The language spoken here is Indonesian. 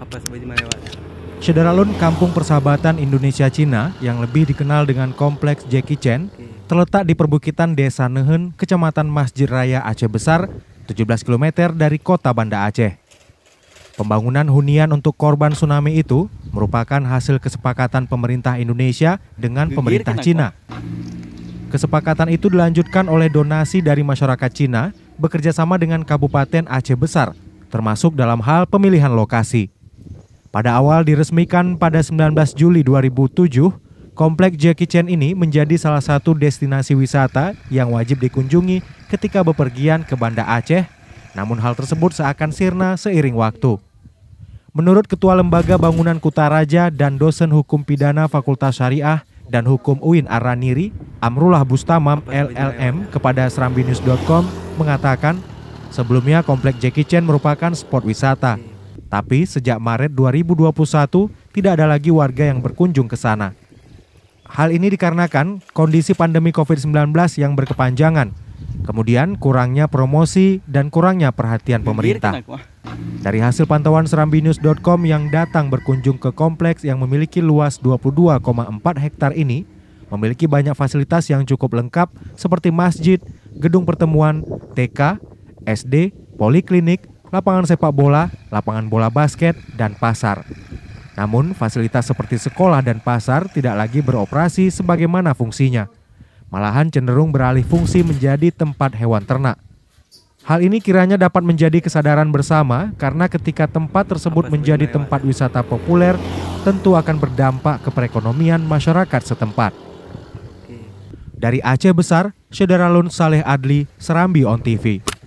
apa Kampung Persahabatan Indonesia Cina yang lebih dikenal dengan Kompleks Jackie Chan terletak di perbukitan Desa Nehen, Kecamatan Masjid Raya Aceh Besar, 17 km dari kota Banda Aceh. Pembangunan hunian untuk korban tsunami itu merupakan hasil kesepakatan pemerintah Indonesia dengan pemerintah Cina. Kesepakatan itu dilanjutkan oleh donasi dari masyarakat Cina bekerjasama dengan Kabupaten Aceh Besar, termasuk dalam hal pemilihan lokasi. Pada awal diresmikan pada 19 Juli 2007, Komplek Jackie Chan ini menjadi salah satu destinasi wisata yang wajib dikunjungi ketika bepergian ke Banda Aceh, namun hal tersebut seakan sirna seiring waktu. Menurut Ketua Lembaga Bangunan Kuta Raja dan dosen hukum pidana Fakultas Syariah dan Hukum UIN Araniri, Amrullah Bustamam LLM kepada serambinus.com mengatakan, sebelumnya Komplek Jackie Chan merupakan spot wisata tapi sejak Maret 2021 tidak ada lagi warga yang berkunjung ke sana. Hal ini dikarenakan kondisi pandemi COVID-19 yang berkepanjangan, kemudian kurangnya promosi dan kurangnya perhatian pemerintah. Ah. Dari hasil pantauan serambinews.com yang datang berkunjung ke kompleks yang memiliki luas 22,4 hektar ini, memiliki banyak fasilitas yang cukup lengkap seperti masjid, gedung pertemuan, TK, SD, poliklinik, lapangan sepak bola, lapangan bola basket, dan pasar. Namun, fasilitas seperti sekolah dan pasar tidak lagi beroperasi sebagaimana fungsinya. Malahan cenderung beralih fungsi menjadi tempat hewan ternak. Hal ini kiranya dapat menjadi kesadaran bersama karena ketika tempat tersebut menjadi tempat wisata populer, tentu akan berdampak ke perekonomian masyarakat setempat. Dari Aceh Besar, Syedaralun Saleh Adli, Serambi On TV.